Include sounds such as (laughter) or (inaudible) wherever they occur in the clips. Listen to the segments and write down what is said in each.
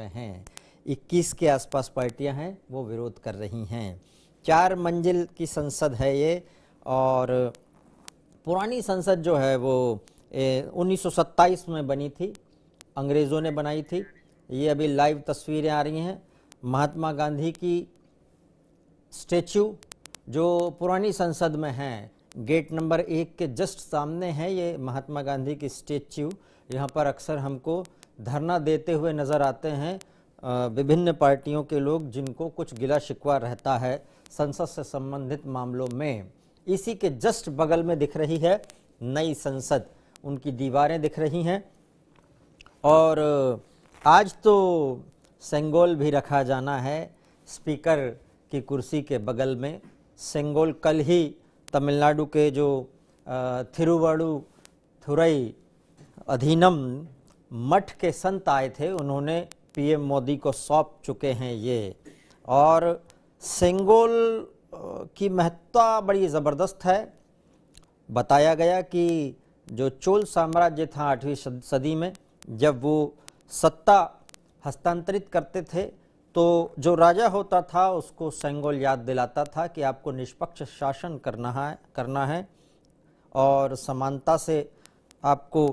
में हैं 21 के आसपास पार्टियां हैं वो विरोध कर रही हैं चार मंजिल की संसद है ये और पुरानी संसद जो है वो उन्नीस में बनी थी अंग्रेज़ों ने बनाई थी ये अभी लाइव तस्वीरें आ रही हैं महात्मा गांधी की स्टेचू जो पुरानी संसद में हैं गेट नंबर एक के जस्ट सामने है ये महात्मा गांधी की स्टेच्यू यहाँ पर अक्सर हमको धरना देते हुए नज़र आते हैं विभिन्न पार्टियों के लोग जिनको कुछ गिला शिकवा रहता है संसद से संबंधित मामलों में इसी के जस्ट बगल में दिख रही है नई संसद उनकी दीवारें दिख रही हैं और आज तो सेंगोल भी रखा जाना है स्पीकर की कुर्सी के बगल में सेंगोल कल ही तमिलनाडु के जो थिरुवाड़ू थुरई अधीनम मठ के संत आए थे उन्होंने पीएम मोदी को सौंप चुके हैं ये और सेंगोल की महत्ता बड़ी ज़बरदस्त है बताया गया कि जो चोल साम्राज्य था आठवीं सदी में जब वो सत्ता हस्तांतरित करते थे तो जो राजा होता था उसको सेंगोल याद दिलाता था कि आपको निष्पक्ष शासन करना है करना है और समानता से आपको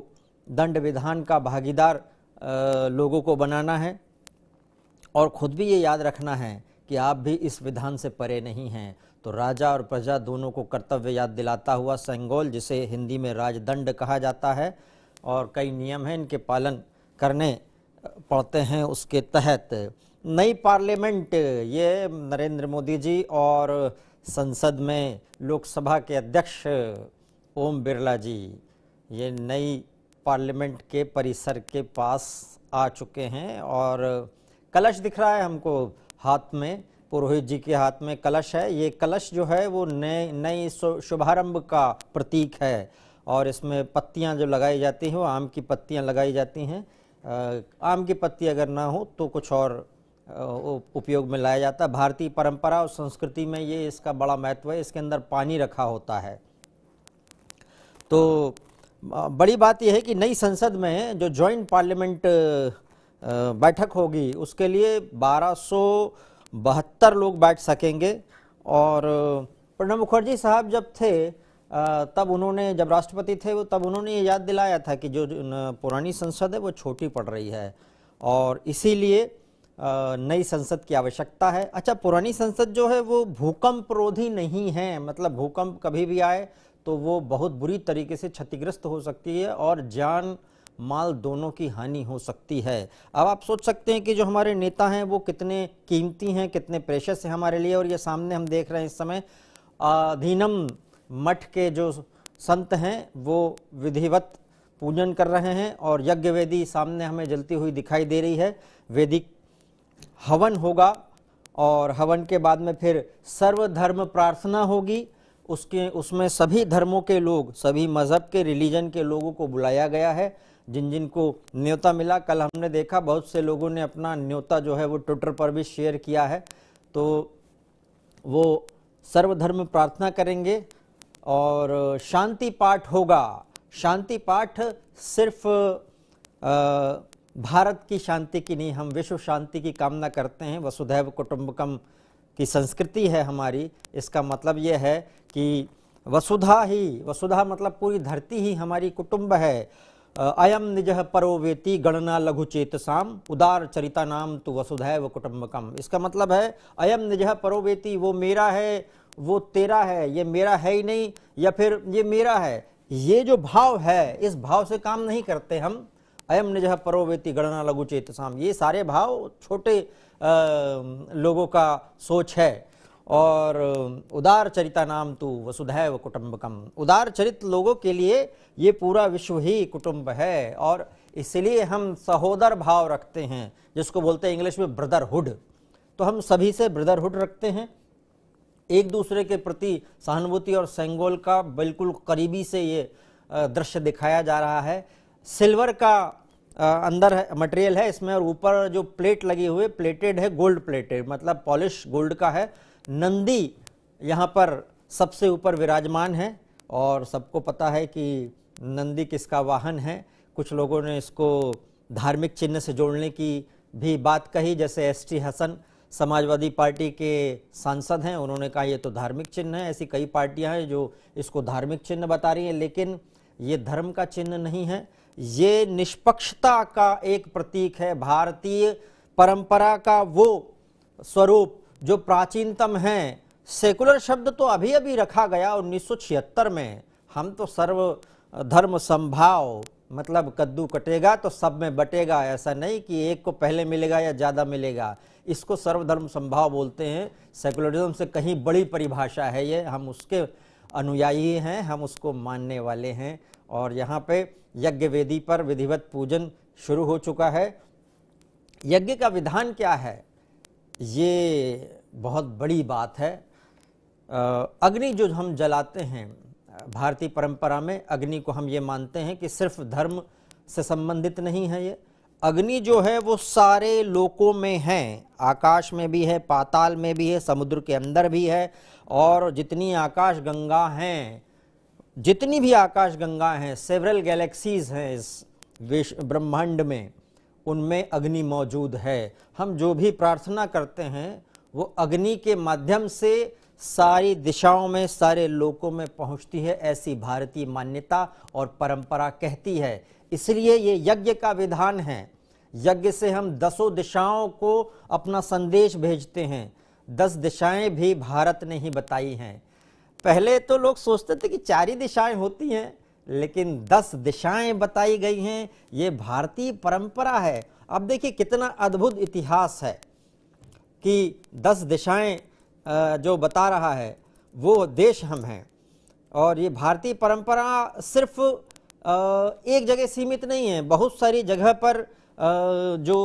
दंड विधान का भागीदार लोगों को बनाना है और खुद भी ये याद रखना है कि आप भी इस विधान से परे नहीं हैं तो राजा और प्रजा दोनों को कर्तव्य याद दिलाता हुआ संगोल जिसे हिंदी में राजदंड कहा जाता है और कई नियम हैं इनके पालन करने पड़ते हैं उसके तहत नई पार्लियामेंट ये नरेंद्र मोदी जी और संसद में लोकसभा के अध्यक्ष ओम बिरला जी ये नई पार्लियामेंट के परिसर के पास आ चुके हैं और कलश दिख रहा है हमको हाथ में पुरोहित जी के हाथ में कलश है ये कलश जो है वो नए नई शुभारंभ का प्रतीक है और इसमें पत्तियां जो लगाई जाती हैं वो आम की पत्तियां लगाई जाती हैं आम की पत्ती अगर ना हो तो कुछ और उपयोग में लाया जाता है भारतीय परंपरा और संस्कृति में ये इसका बड़ा महत्व है इसके अंदर पानी रखा होता है तो बड़ी बात यह है कि नई संसद में जो जॉइंट पार्लियामेंट बैठक होगी उसके लिए बारह लोग बैठ सकेंगे और प्रणब मुखर्जी साहब जब थे तब उन्होंने जब राष्ट्रपति थे वो तब उन्होंने ये याद दिलाया था कि जो पुरानी संसद है वो छोटी पड़ रही है और इसीलिए नई संसद की आवश्यकता है अच्छा पुरानी संसद जो है वो भूकंप रोधी नहीं है मतलब भूकंप कभी भी आए तो वो बहुत बुरी तरीके से क्षतिग्रस्त हो सकती है और जान माल दोनों की हानि हो सकती है अब आप सोच सकते हैं कि जो हमारे नेता हैं वो कितने कीमती हैं कितने प्रेशस हैं हमारे लिए और ये सामने हम देख रहे हैं इस समय अधीनम मठ के जो संत हैं वो विधिवत पूजन कर रहे हैं और यज्ञ वेदी सामने हमें जलती हुई दिखाई दे रही है वेदिक हवन होगा और हवन के बाद में फिर सर्वधर्म प्रार्थना होगी उसके उसमें सभी धर्मों के लोग सभी मज़हब के रिलीजन के लोगों को बुलाया गया है जिन जिन को न्योता मिला कल हमने देखा बहुत से लोगों ने अपना न्योता जो है वो ट्विटर पर भी शेयर किया है तो वो सर्वधर्म प्रार्थना करेंगे और शांति पाठ होगा शांति पाठ सिर्फ भारत की शांति की नहीं हम विश्व शांति की कामना करते हैं वसुधैव कुटुंबकम की संस्कृति है हमारी इसका मतलब ये है कि वसुधा ही वसुधा मतलब पूरी धरती ही हमारी कुटुंब है अयम निज परोवेति गणना लघु चेतसाम उदार चरिता नाम तो वसुधैव व कुटुम्बकम इसका मतलब है अयम निज परोवेति वो मेरा है वो तेरा है ये मेरा है ही नहीं या फिर ये मेरा है ये जो भाव है इस भाव से काम नहीं करते हम अयम निज परोवेति गणना लघु चेतसाम ये सारे भाव छोटे लोगों का सोच है और उदार चरिता नाम तो वसुधैव कुटुम्बकम उदार चरित लोगों के लिए ये पूरा विश्व ही कुटुंब है और इसलिए हम सहोदर भाव रखते हैं जिसको बोलते हैं इंग्लिश में ब्रदरहुड तो हम सभी से ब्रदरहुड रखते हैं एक दूसरे के प्रति सहानुभूति और सेंगोल का बिल्कुल करीबी से ये दृश्य दिखाया जा रहा है सिल्वर का अंदर मटेरियल है इसमें और ऊपर जो प्लेट लगी हुई प्लेटेड है गोल्ड प्लेटेड मतलब पॉलिश गोल्ड का है नंदी यहाँ पर सबसे ऊपर विराजमान है और सबको पता है कि नंदी किसका वाहन है कुछ लोगों ने इसको धार्मिक चिन्ह से जोड़ने की भी बात कही जैसे S T Hasan Samajwadi party के सांसद हैं उन्होंने कहा ये तो धार्मिक चिन्ह है ऐसी कई पार्टियां हैं जो इसको धार्मिक चिन्ह बता रही हैं लेकिन ये धर्म का चिन्ह नहीं है ये निष्पक्षता का एक प्रतीक है भारतीय परंपरा का वो स्वरूप जो प्राचीनतम है सेकुलर शब्द तो अभी अभी रखा गया उन्नीस में हम तो सर्व धर्म संभाव मतलब कद्दू कटेगा तो सब में बटेगा ऐसा नहीं कि एक को पहले मिलेगा या ज़्यादा मिलेगा इसको सर्वधर्म संभाव बोलते हैं सेकुलरिज्म से कहीं बड़ी परिभाषा है ये हम उसके अनुयायी हैं हम उसको मानने वाले हैं और यहाँ पे यज्ञ वेदी पर विधिवत पूजन शुरू हो चुका है यज्ञ का विधान क्या है ये बहुत बड़ी बात है अग्नि जो हम जलाते हैं भारतीय परंपरा में अग्नि को हम ये मानते हैं कि सिर्फ धर्म से संबंधित नहीं है ये अग्नि जो है वो सारे लोकों में है आकाश में भी है पाताल में भी है समुद्र के अंदर भी है और जितनी आकाश गंगा हैं जितनी भी आकाश गंगा हैं सेवरल गैलेक्सीज़ हैं इस विश्व ब्रह्मांड में उनमें अग्नि मौजूद है हम जो भी प्रार्थना करते हैं वो अग्नि के माध्यम से सारी दिशाओं में सारे लोकों में पहुंचती है ऐसी भारतीय मान्यता और परंपरा कहती है इसलिए ये यज्ञ का विधान है यज्ञ से हम दसों दिशाओं को अपना संदेश भेजते हैं दस दिशाएं भी भारत ने ही बताई हैं पहले तो लोग सोचते थे कि चार ही दिशाएं होती हैं लेकिन दस दिशाएं बताई गई हैं ये भारतीय परंपरा है अब देखिए कितना अद्भुत इतिहास है कि दस दिशाएं जो बता रहा है वो देश हम हैं और ये भारतीय परंपरा सिर्फ एक जगह सीमित नहीं है बहुत सारी जगह पर जो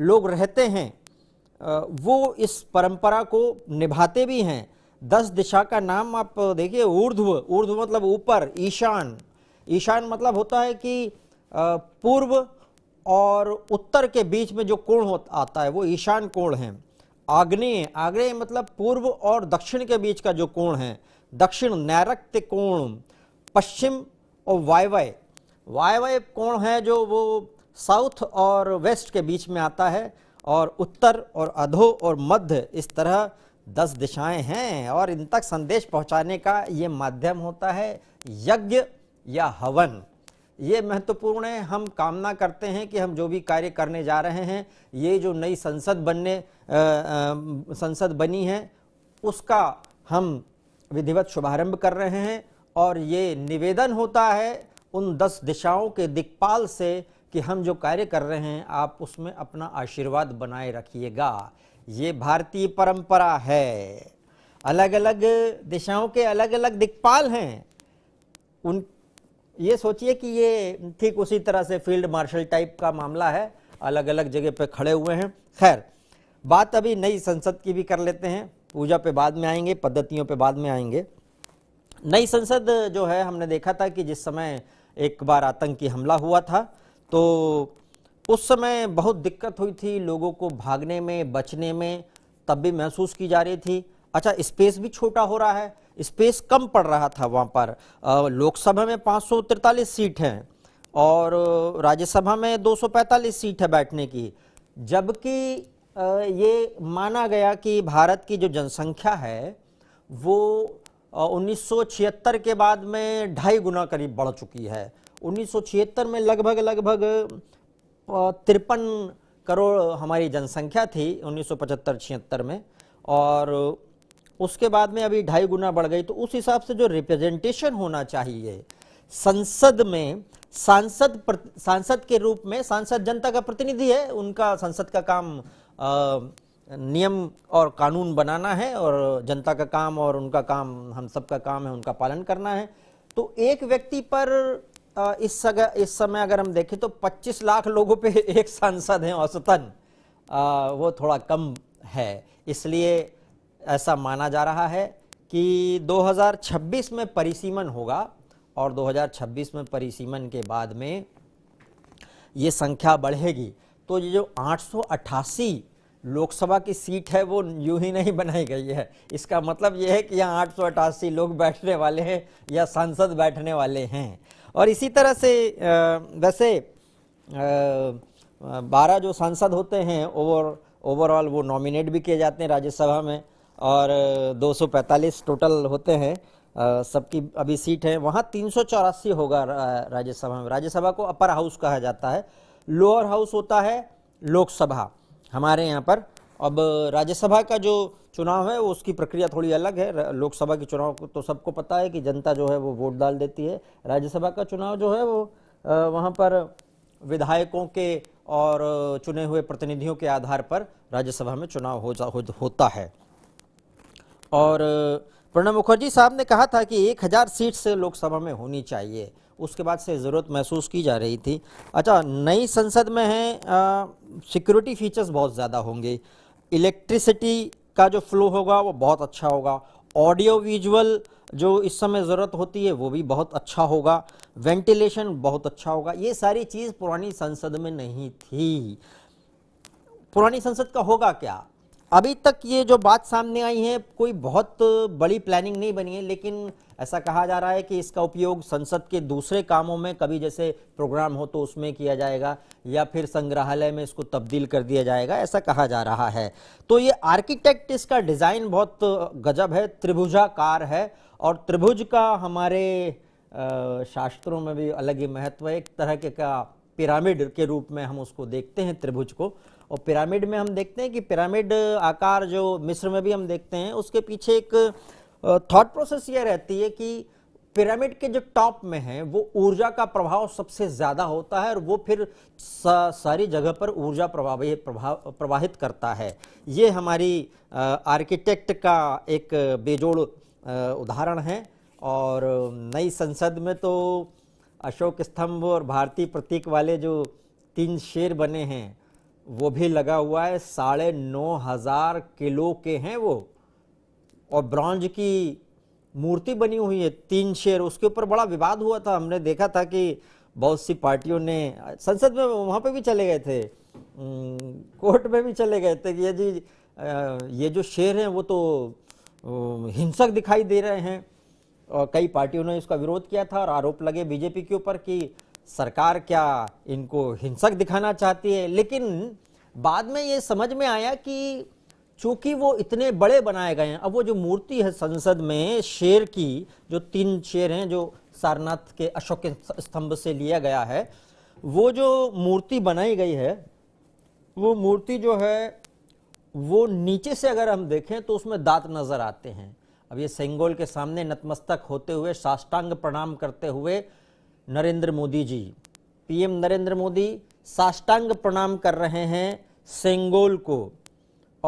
लोग रहते हैं वो इस परंपरा को निभाते भी हैं दस दिशा का नाम आप देखिए ऊर्ध्व ऊर्ध्व मतलब ऊपर ईशान ईशान मतलब होता है कि पूर्व और उत्तर के बीच में जो कोण होता आता है वो ईशान कोण है आग्नेय आग्नेय मतलब पूर्व और दक्षिण के बीच का जो कोण है दक्षिण नैरक्त कोण पश्चिम और वायवय वायवय कोण है जो वो साउथ और वेस्ट के बीच में आता है और उत्तर और अधो और मध्य इस तरह दस दिशाएं हैं और इन तक संदेश पहुंचाने का ये माध्यम होता है यज्ञ या हवन ये महत्वपूर्ण है हम कामना करते हैं कि हम जो भी कार्य करने जा रहे हैं ये जो नई संसद बनने आ, आ, संसद बनी है उसका हम विधिवत शुभारंभ कर रहे हैं और ये निवेदन होता है उन दस दिशाओं के दिक्पाल से कि हम जो कार्य कर रहे हैं आप उसमें अपना आशीर्वाद बनाए रखिएगा ये भारतीय परंपरा है अलग अलग दिशाओं के अलग अलग दिक्पाल हैं उन ये सोचिए कि ये ठीक उसी तरह से फील्ड मार्शल टाइप का मामला है अलग अलग जगह पे खड़े हुए हैं खैर बात अभी नई संसद की भी कर लेते हैं पूजा पे बाद में आएंगे पद्धतियों पे बाद में आएंगे नई संसद जो है हमने देखा था कि जिस समय एक बार आतंकी हमला हुआ था तो उस समय बहुत दिक्कत हुई थी लोगों को भागने में बचने में तब भी महसूस की जा रही थी अच्छा स्पेस भी छोटा हो रहा है स्पेस कम पड़ रहा था वहाँ पर लोकसभा में पाँच सीट हैं और राज्यसभा में 245 सीट है बैठने की जबकि ये माना गया कि भारत की जो जनसंख्या है वो छिहत्तर के बाद में ढाई गुना करीब बढ़ चुकी है 1976 में लगभग लगभग तिरपन करोड़ हमारी जनसंख्या थी 1975 सौ में और उसके बाद में अभी ढाई गुना बढ़ गई तो उस हिसाब से जो रिप्रेजेंटेशन होना चाहिए संसद में सांसद सांसद के रूप में सांसद जनता का प्रतिनिधि है उनका संसद का काम आ, नियम और कानून बनाना है और जनता का काम और उनका काम हम सब का काम है उनका पालन करना है तो एक व्यक्ति पर इस सग, इस समय अगर हम देखें तो 25 लाख लोगों पे (laughs) एक सांसद हैं औसतन वो थोड़ा कम है इसलिए ऐसा माना जा रहा है कि 2026 में परिसीमन होगा और 2026 में परिसीमन के बाद में ये संख्या बढ़ेगी तो ये जो आठ लोकसभा की सीट है वो यूं ही नहीं बनाई गई है इसका मतलब ये है कि यहाँ आठ लोग बैठने वाले हैं या सांसद बैठने वाले हैं और इसी तरह से वैसे बारह जो सांसद होते हैं ओवर ओवरऑल वो नॉमिनेट भी किए जाते हैं राज्यसभा में और 245 टोटल होते हैं सबकी अभी सीट है वहाँ तीन होगा राज्यसभा में राज्यसभा को अपर हाउस कहा जाता है लोअर हाउस होता है लोकसभा हमारे यहाँ पर अब राज्यसभा का जो चुनाव है उसकी प्रक्रिया थोड़ी अलग है लोकसभा के चुनाव को तो सबको पता है कि जनता जो है वो वोट डाल देती है राज्यसभा का चुनाव जो है वो वहाँ पर विधायकों के और चुने हुए प्रतिनिधियों के आधार पर राज्यसभा में चुनाव हो जा हो, होता है और प्रणब मुखर्जी साहब ने कहा था कि एक हज़ार सीट से लोकसभा में होनी चाहिए उसके बाद से ज़रूरत महसूस की जा रही थी अच्छा नई संसद में है सिक्योरिटी फीचर्स बहुत ज़्यादा होंगे इलेक्ट्रिसिटी का जो फ्लो होगा वो बहुत अच्छा होगा ऑडियो विजुअल जो इस समय ज़रूरत होती है वो भी बहुत अच्छा होगा वेंटिलेशन बहुत अच्छा होगा ये सारी चीज़ पुरानी संसद में नहीं थी पुरानी संसद का होगा क्या अभी तक ये जो बात सामने आई है कोई बहुत बड़ी प्लानिंग नहीं बनी है लेकिन ऐसा कहा जा रहा है कि इसका उपयोग संसद के दूसरे कामों में कभी जैसे प्रोग्राम हो तो उसमें किया जाएगा या फिर संग्रहालय में इसको तब्दील कर दिया जाएगा ऐसा कहा जा रहा है तो ये आर्किटेक्ट इसका डिज़ाइन बहुत गजब है त्रिभुजाकार है और त्रिभुज का हमारे शास्त्रों में भी अलग ही महत्व है एक तरह के का पिरामिड के रूप में हम उसको देखते हैं त्रिभुज को और पिरामिड में हम देखते हैं कि पिरामिड आकार जो मिस्र में भी हम देखते हैं उसके पीछे एक थॉट प्रोसेस ये रहती है कि पिरामिड के जो टॉप में है वो ऊर्जा का प्रभाव सबसे ज़्यादा होता है और वो फिर सा, सारी जगह पर ऊर्जा प्रभाव प्रभाव प्रवाहित करता है ये हमारी आर्किटेक्ट का एक बेजोड़ उदाहरण है और नई संसद में तो अशोक स्तंभ और भारतीय प्रतीक वाले जो तीन शेर बने हैं वो भी लगा हुआ है साढ़े नौ हजार किलो के हैं वो और ब्रॉन्ज की मूर्ति बनी हुई है तीन शेर उसके ऊपर बड़ा विवाद हुआ था हमने देखा था कि बहुत सी पार्टियों ने संसद में वहाँ पे भी चले गए थे कोर्ट में भी चले गए थे कि ये जी ये जो शेर हैं वो तो हिंसक दिखाई दे रहे हैं और कई पार्टियों ने इसका विरोध किया था और आरोप लगे बीजेपी के ऊपर कि सरकार क्या इनको हिंसक दिखाना चाहती है लेकिन बाद में ये समझ में आया कि चूंकि वो इतने बड़े बनाए गए हैं अब वो जो मूर्ति है संसद में शेर की जो तीन शेर हैं जो सारनाथ के अशोक स्तंभ से लिया गया है वो जो मूर्ति बनाई गई है वो मूर्ति जो है वो नीचे से अगर हम देखें तो उसमें दांत नज़र आते हैं अब ये सेंगोल के सामने नतमस्तक होते हुए साष्टांग प्रणाम करते हुए नरेंद्र मोदी जी पीएम नरेंद्र मोदी साष्टांग प्रणाम कर रहे हैं सेंगोल को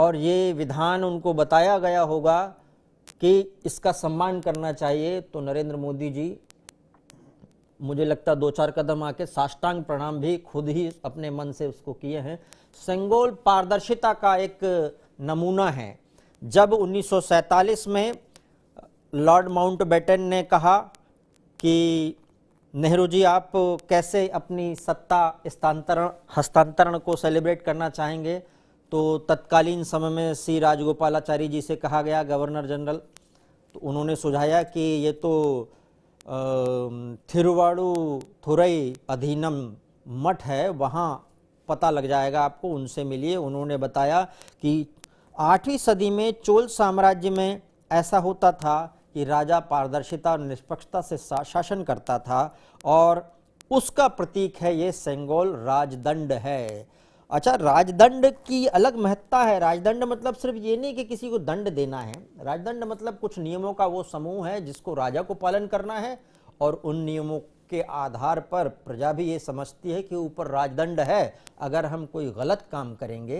और ये विधान उनको बताया गया होगा कि इसका सम्मान करना चाहिए तो नरेंद्र मोदी जी मुझे लगता दो चार कदम आके साष्टांग प्रणाम भी खुद ही अपने मन से उसको किए हैं सेंगोल पारदर्शिता का एक नमूना है जब 1947 में लॉर्ड माउंटबेटन ने कहा कि नेहरू जी आप कैसे अपनी सत्ता स्थानांतरण हस्तांतरण को सेलिब्रेट करना चाहेंगे तो तत्कालीन समय में सी राजगोपालाचारी जी से कहा गया गवर्नर जनरल तो उन्होंने सुझाया कि ये तो थिरुवाड़ू थुरई अधीनम मठ है वहाँ पता लग जाएगा आपको उनसे मिलिए उन्होंने बताया कि आठवीं सदी में चोल साम्राज्य में ऐसा होता था कि राजा पारदर्शिता और निष्पक्षता से शासन करता था और उसका प्रतीक है ये सेंगोल राजदंड है अच्छा राजदंड की अलग महत्ता है राजदंड मतलब सिर्फ ये नहीं कि किसी को दंड देना है राजदंड मतलब कुछ नियमों का वो समूह है जिसको राजा को पालन करना है और उन नियमों के आधार पर प्रजा भी ये समझती है कि ऊपर राजदंड है अगर हम कोई गलत काम करेंगे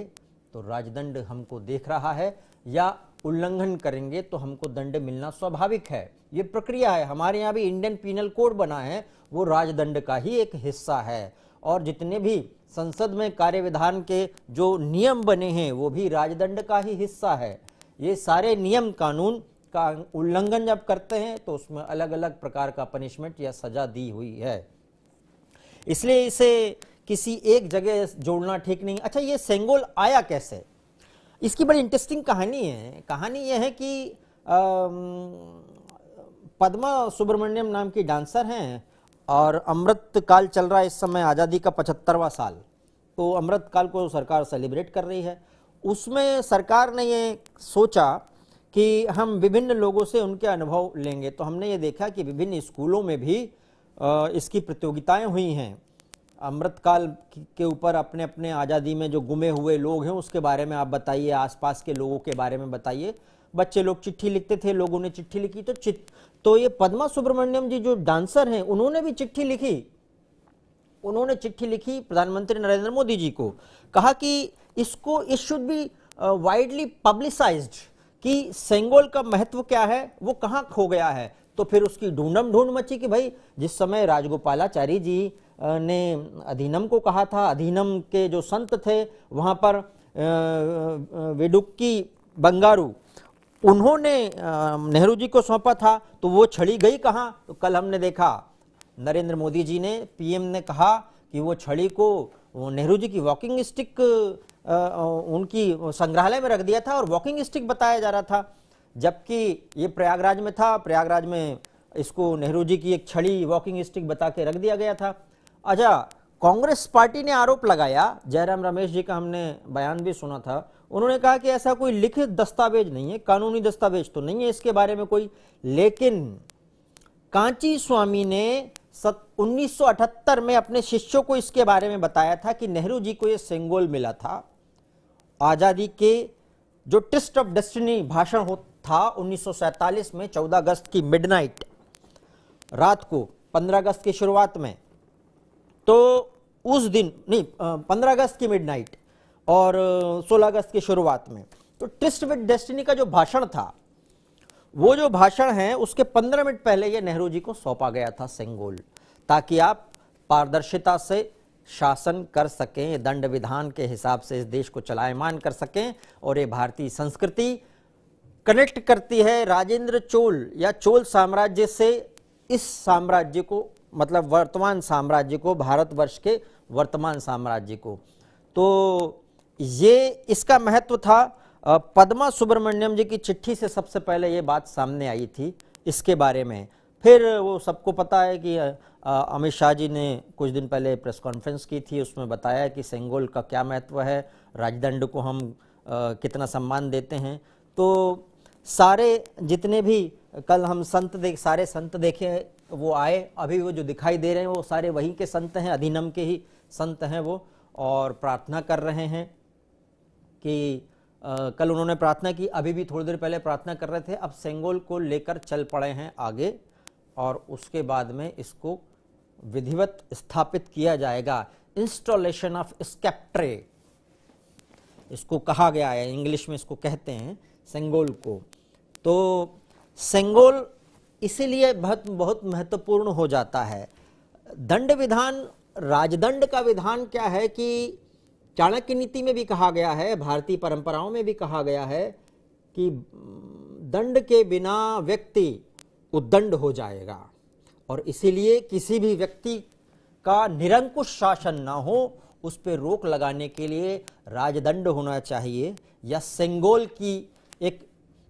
तो राजदंड हमको देख रहा है या उल्लंघन करेंगे तो हमको दंड मिलना स्वाभाविक है ये प्रक्रिया है हमारे यहाँ भी इंडियन पीनल कोड बना है वो राजदंड का ही एक हिस्सा है और जितने भी संसद में कार्य विधान के जो नियम बने हैं वो भी राजदंड का ही हिस्सा है ये सारे नियम कानून का उल्लंघन जब करते हैं तो उसमें अलग अलग प्रकार का पनिशमेंट या सजा दी हुई है इसलिए इसे किसी एक जगह जोड़ना ठीक नहीं अच्छा ये सेंगोल आया कैसे इसकी बड़ी इंटरेस्टिंग कहानी है कहानी यह है कि पद्मा सुब्रमण्यम नाम की डांसर हैं और अमृतकाल चल रहा है इस समय आज़ादी का पचहत्तरवा साल तो अमृतकाल को सरकार सेलिब्रेट कर रही है उसमें सरकार ने ये सोचा कि हम विभिन्न लोगों से उनके अनुभव लेंगे तो हमने ये देखा कि विभिन्न स्कूलों में भी इसकी प्रतियोगिताएं हुई हैं अमृतकाल के ऊपर अपने अपने आज़ादी में जो गुमे हुए लोग हैं उसके बारे में आप बताइए आसपास के लोगों के बारे में बताइए बच्चे लोग चिट्ठी लिखते थे लोगों ने चिट्ठी लिखी तो चित तो ये पद्मा सुब्रमण्यम जी जो डांसर हैं उन्होंने भी चिट्ठी लिखी उन्होंने चिट्ठी लिखी प्रधानमंत्री नरेंद्र मोदी जी को कहा कि इसको इस शुड बी वाइडली पब्लिसाइज कि सेंगोल का महत्व क्या है वो कहाँ खो गया है तो फिर उसकी ढूंढम ढूंढ मची कि भाई जिस समय राजगोपालाचारी जी ने अधीनम को कहा था अधीनम के जो संत थे वहाँ पर वेडुक्की बंगारू उन्होंने नेहरू जी को सौंपा था तो वो छड़ी गई कहाँ तो कल हमने देखा नरेंद्र मोदी जी ने पीएम ने कहा कि वो छड़ी को नेहरू जी की वॉकिंग स्टिक उनकी संग्रहालय में रख दिया था और वॉकिंग स्टिक बताया जा रहा था जबकि ये प्रयागराज में था प्रयागराज में इसको नेहरू जी की एक छड़ी वॉकिंग स्टिक बता के रख दिया गया था अच्छा कांग्रेस पार्टी ने आरोप लगाया जयराम रमेश जी का हमने बयान भी सुना था उन्होंने कहा कि ऐसा कोई लिखित दस्तावेज नहीं है कानूनी दस्तावेज तो नहीं है इसके बारे में कोई लेकिन कांची स्वामी ने सत 1978 में अपने शिष्यों को इसके बारे में बताया था कि नेहरू जी को यह सेंगोल मिला था आज़ादी के जो ट्रिस्ट ऑफ डेस्टिनी भाषण हो था 1947 में 14 अगस्त की मिडनाइट रात को 15 अगस्त की शुरुआत में तो उस दिन नहीं पंद्रह अगस्त की मिडनाइट और सोलह अगस्त की शुरुआत में तो ट्रिस्ट विद डेस्टिनी का जो भाषण था वो जो भाषण है उसके पंद्रह मिनट पहले ये नेहरू जी को सौंपा गया था सेंगोल ताकि आप पारदर्शिता से शासन कर सकें दंड विधान के हिसाब से इस देश को चलायमान कर सकें और ये भारतीय संस्कृति कनेक्ट करती है राजेंद्र चोल या चोल साम्राज्य से इस साम्राज्य को मतलब वर्तमान साम्राज्य को भारतवर्ष के वर्तमान साम्राज्य को तो ये इसका महत्व था पद्मा सुब्रमण्यम जी की चिट्ठी से सबसे पहले ये बात सामने आई थी इसके बारे में फिर वो सबको पता है कि अमित शाह जी ने कुछ दिन पहले प्रेस कॉन्फ्रेंस की थी उसमें बताया कि सेंगोल का क्या महत्व है राजदंड को हम कितना सम्मान देते हैं तो सारे जितने भी कल हम संत देख सारे संत देखे वो आए अभी वो जो दिखाई दे रहे हैं वो सारे वहीं के संत हैं अधिनम के ही संत हैं वो और प्रार्थना कर रहे हैं कि आ, कल उन्होंने प्रार्थना की अभी भी थोड़ी देर पहले प्रार्थना कर रहे थे अब सेंगोल को लेकर चल पड़े हैं आगे और उसके बाद में इसको विधिवत स्थापित किया जाएगा इंस्टॉलेशन ऑफ स्कैप्ट्रे इसको कहा गया है इंग्लिश में इसको कहते हैं सेंगोल को तो सेंगोल इसीलिए बहुत बहुत महत्वपूर्ण हो जाता है दंड विधान राजदंड का विधान क्या है कि चाणक्य नीति में भी कहा गया है भारतीय परंपराओं में भी कहा गया है कि दंड के बिना व्यक्ति उद्दंड हो जाएगा और इसीलिए किसी भी व्यक्ति का निरंकुश शासन ना हो उस पर रोक लगाने के लिए राजदंड होना चाहिए या सेंगोल की एक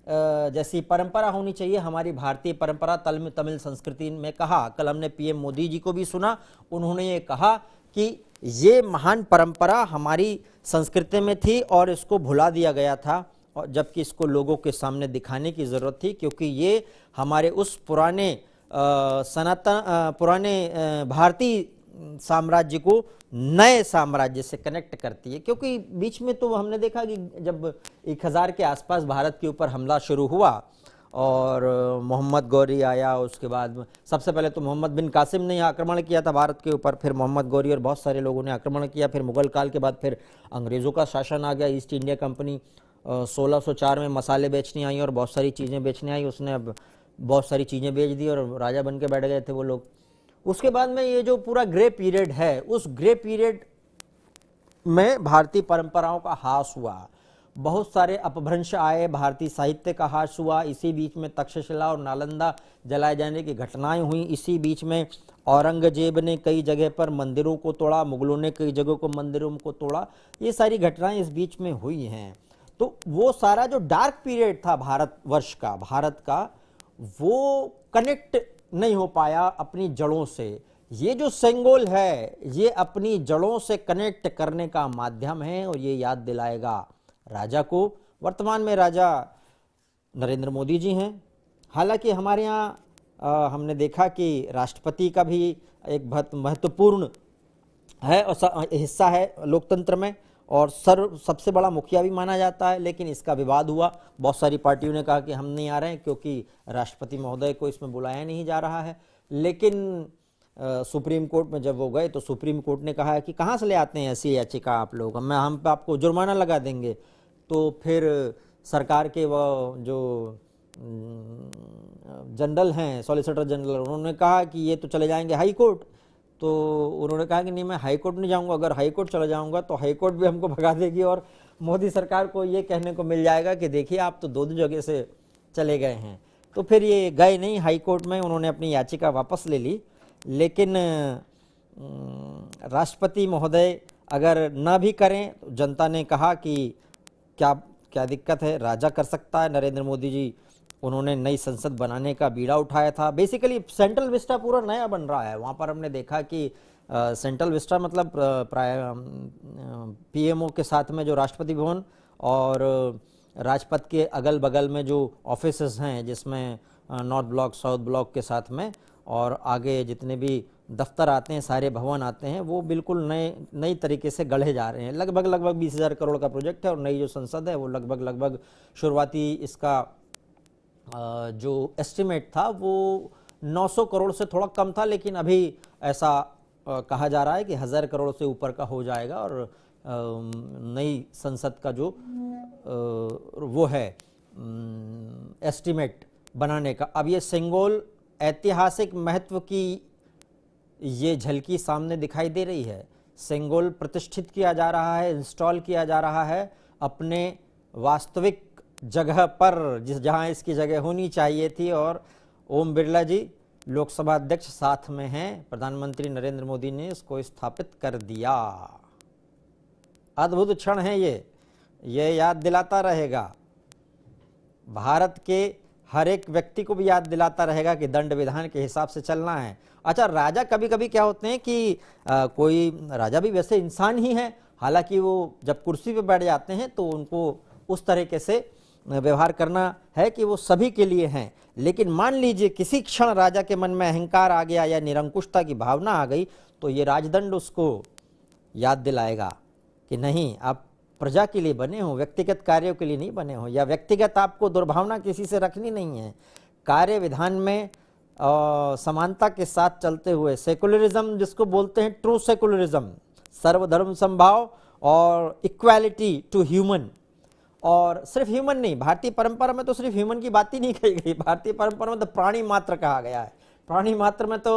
जैसी परंपरा होनी चाहिए हमारी भारतीय परंपरा तल तमिल संस्कृति में कहा कल हमने पीएम मोदी जी को भी सुना उन्होंने ये कहा कि ये महान परंपरा हमारी संस्कृति में थी और इसको भुला दिया गया था और जबकि इसको लोगों के सामने दिखाने की ज़रूरत थी क्योंकि ये हमारे उस पुराने सनातन पुराने भारतीय साम्राज्य को नए साम्राज्य से कनेक्ट करती है क्योंकि बीच में तो हमने देखा कि जब एक हज़ार के आसपास भारत के ऊपर हमला शुरू हुआ और मोहम्मद गौरी आया उसके बाद सबसे पहले तो मोहम्मद बिन कासिम ने आक्रमण किया था भारत के ऊपर फिर मोहम्मद गौरी और बहुत सारे लोगों ने आक्रमण किया फिर मुगल काल के बाद फिर अंग्रेज़ों का शासन आ गया ईस्ट इंडिया कंपनी 1604 में मसाले बेचने आई और बहुत सारी चीज़ें बेचने आई उसने अब बहुत सारी चीज़ें बेच दी और राजा बन के बैठ गए थे वो लोग उसके बाद में ये जो पूरा ग्रे पीरियड है उस ग्रे पीरियड में भारतीय परंपराओं का हास हुआ बहुत सारे अपभ्रंश आए भारतीय साहित्य का हास हुआ इसी बीच में तक्षशिला और नालंदा जलाए जाने की घटनाएं हुई इसी बीच में औरंगजेब ने कई जगह पर मंदिरों को तोड़ा मुगलों ने कई जगहों को मंदिरों को तोड़ा ये सारी घटनाएं इस बीच में हुई हैं तो वो सारा जो डार्क पीरियड था भारत वर्ष का भारत का वो कनेक्ट नहीं हो पाया अपनी जड़ों से ये जो सेंगोल है ये अपनी जड़ों से कनेक्ट करने का माध्यम है और ये याद दिलाएगा राजा को वर्तमान में राजा नरेंद्र मोदी जी हैं हालांकि हमारे यहाँ हमने देखा कि राष्ट्रपति का भी एक बहुत महत्वपूर्ण है और हिस्सा है लोकतंत्र में और सर्व सबसे बड़ा मुखिया भी माना जाता है लेकिन इसका विवाद हुआ बहुत सारी पार्टियों ने कहा कि हम नहीं आ रहे हैं क्योंकि राष्ट्रपति महोदय को इसमें बुलाया नहीं जा रहा है लेकिन आ, सुप्रीम कोर्ट में जब वो गए तो सुप्रीम कोर्ट ने कहा कि कहाँ से ले आते हैं ऐसी याचिका आप लोग मैं हम पे आपको जुर्माना लगा देंगे तो फिर सरकार के वह जो जनरल हैं सॉलिसिटर जनरल उन्होंने कहा कि ये तो चले जाएंगे हाई कोर्ट तो उन्होंने कहा कि नहीं मैं हाई कोर्ट नहीं जाऊंगा अगर हाई कोर्ट चला जाऊंगा तो हाई कोर्ट भी हमको भगा देगी और मोदी सरकार को ये कहने को मिल जाएगा कि देखिए आप तो दो दो जगह से चले गए हैं तो फिर ये गए नहीं हाई कोर्ट में उन्होंने अपनी याचिका वापस ले ली लेकिन राष्ट्रपति महोदय अगर न भी करें तो जनता ने कहा कि क्या क्या दिक्कत है राजा कर सकता है नरेंद्र मोदी जी उन्होंने नई संसद बनाने का बीड़ा उठाया था बेसिकली सेंट्रल विस्टा पूरा नया बन रहा है वहाँ पर हमने देखा कि सेंट्रल विस्टा मतलब प्राय पीएमओ के साथ में जो राष्ट्रपति भवन और राजपथ के अगल बगल में जो ऑफिस हैं जिसमें नॉर्थ ब्लॉक साउथ ब्लॉक के साथ में और आगे जितने भी दफ्तर आते हैं सारे भवन आते हैं वो बिल्कुल नए नई तरीके से गढ़े जा रहे हैं लगभग लगभग बीस हज़ार करोड़ का प्रोजेक्ट है और नई जो संसद है वो लगभग लगभग शुरुआती इसका जो एस्टिमेट था वो 900 करोड़ से थोड़ा कम था लेकिन अभी ऐसा कहा जा रहा है कि हज़ार करोड़ से ऊपर का हो जाएगा और नई संसद का जो वो है एस्टिमेट बनाने का अब ये सेंगोल ऐतिहासिक महत्व की ये झलकी सामने दिखाई दे रही है सेंगोल प्रतिष्ठित किया जा रहा है इंस्टॉल किया जा रहा है अपने वास्तविक जगह पर जिस जहां इसकी जगह होनी चाहिए थी और ओम बिरला जी लोकसभा अध्यक्ष साथ में हैं प्रधानमंत्री नरेंद्र मोदी ने इसको स्थापित कर दिया अद्भुत क्षण है ये ये याद दिलाता रहेगा भारत के हर एक व्यक्ति को भी याद दिलाता रहेगा कि दंड विधान के हिसाब से चलना है अच्छा राजा कभी कभी क्या होते हैं कि आ, कोई राजा भी वैसे इंसान ही है हालांकि वो जब कुर्सी पे बैठ जाते हैं तो उनको उस तरीके से व्यवहार करना है कि वो सभी के लिए हैं लेकिन मान लीजिए किसी क्षण राजा के मन में अहंकार आ गया या निरंकुशता की भावना आ गई तो ये राजदंड उसको याद दिलाएगा कि नहीं आप प्रजा के लिए बने हो व्यक्तिगत कार्यों के लिए नहीं बने हो या व्यक्तिगत आपको दुर्भावना किसी से रखनी नहीं है कार्य विधान में आ, समानता के साथ चलते हुए सेकुलरिज्म जिसको बोलते हैं ट्रू सेकुलरिज्म सर्वधर्म संभाव और इक्वालिटी टू ह्यूमन और सिर्फ ह्यूमन नहीं भारतीय परंपरा में तो सिर्फ ह्यूमन की बात ही नहीं कही गई भारतीय परंपरा में तो प्राणी मात्र कहा गया है प्राणी मात्र में तो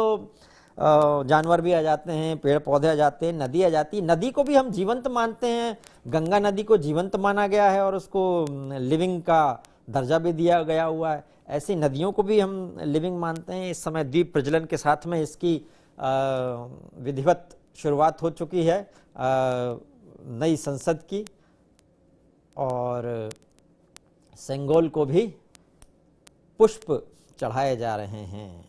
जानवर भी आ जाते हैं पेड़ पौधे आ जाते हैं नदी आ जाती है नदी को भी हम जीवंत मानते हैं गंगा नदी को जीवंत माना गया है और उसको लिविंग का दर्जा भी दिया गया हुआ है ऐसी नदियों को भी हम लिविंग मानते हैं इस समय द्वीप प्रज्वलन के साथ में इसकी विधिवत शुरुआत हो चुकी है नई संसद की और सेंगोल को भी पुष्प चढ़ाए जा रहे हैं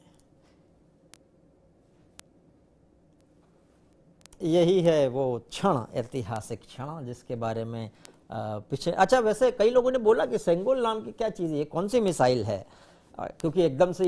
यही है वो क्षण ऐतिहासिक क्षण जिसके बारे में पीछे अच्छा वैसे कई लोगों ने बोला कि सेंगोल नाम की क्या चीज़ है कौन सी मिसाइल है क्योंकि एकदम से